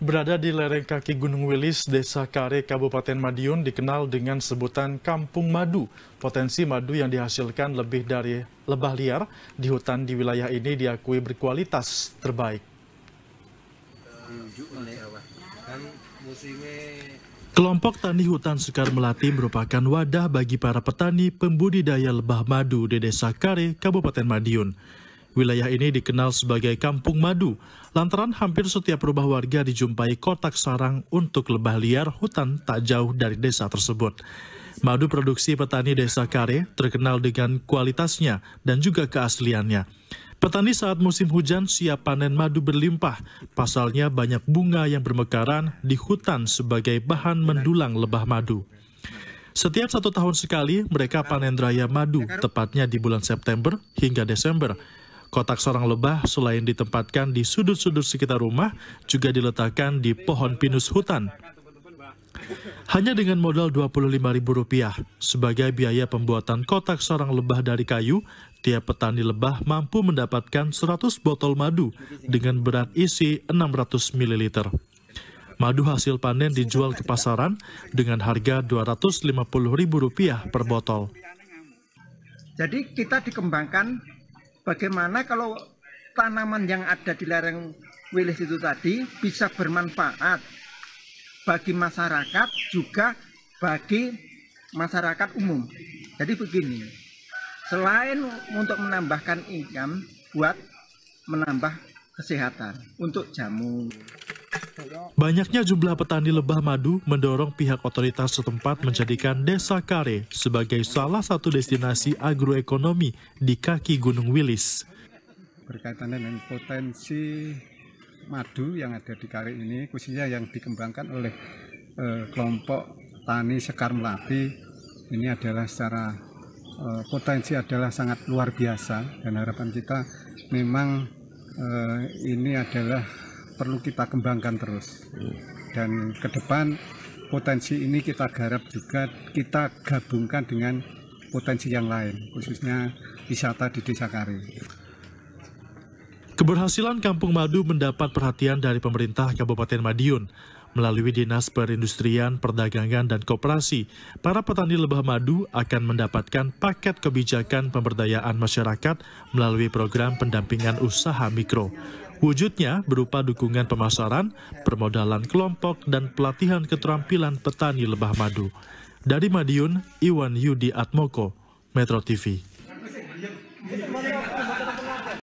Berada di lereng kaki Gunung Wilis, Desa Kare, Kabupaten Madiun dikenal dengan sebutan Kampung Madu. Potensi madu yang dihasilkan lebih dari lebah liar di hutan di wilayah ini diakui berkualitas terbaik. Kelompok tani hutan Sekar Melati merupakan wadah bagi para petani pembudidaya lebah madu di Desa Kare, Kabupaten Madiun. Wilayah ini dikenal sebagai Kampung Madu, lantaran hampir setiap rumah warga dijumpai kotak sarang untuk lebah liar hutan tak jauh dari desa tersebut. Madu produksi petani desa Kare terkenal dengan kualitasnya dan juga keasliannya. Petani saat musim hujan siap panen madu berlimpah, pasalnya banyak bunga yang bermekaran di hutan sebagai bahan mendulang lebah madu. Setiap satu tahun sekali mereka panen raya madu, tepatnya di bulan September hingga Desember. Kotak sarang lebah selain ditempatkan di sudut-sudut sekitar rumah, juga diletakkan di pohon pinus hutan. Hanya dengan modal Rp25.000 sebagai biaya pembuatan kotak sarang lebah dari kayu, tiap petani lebah mampu mendapatkan 100 botol madu dengan berat isi 600 ml. Madu hasil panen dijual ke pasaran dengan harga Rp250.000 per botol. Jadi kita dikembangkan bagaimana kalau tanaman yang ada di lereng Wilis itu tadi bisa bermanfaat bagi masyarakat juga bagi masyarakat umum. Jadi begini, selain untuk menambahkan income buat menambah kesehatan untuk jamu. Banyaknya jumlah petani lebah madu mendorong pihak otoritas setempat menjadikan Desa Kare sebagai salah satu destinasi agroekonomi di kaki Gunung Wilis. Berkaitan dengan potensi madu yang ada di Kare ini, khususnya yang dikembangkan oleh eh, kelompok tani Sekar Melati, ini adalah secara eh, potensi adalah sangat luar biasa dan harapan kita memang eh, ini adalah perlu kita kembangkan terus dan ke depan potensi ini kita garap juga kita gabungkan dengan potensi yang lain khususnya wisata di desa Kari. Keberhasilan Kampung Madu mendapat perhatian dari pemerintah Kabupaten Madiun. Melalui Dinas Perindustrian, Perdagangan, dan Koperasi, para petani lebah madu akan mendapatkan paket kebijakan pemberdayaan masyarakat melalui program pendampingan usaha mikro. Wujudnya berupa dukungan pemasaran, permodalan kelompok, dan pelatihan keterampilan petani lebah madu. Dari Madiun, Iwan Yudi Atmoko, Metro TV.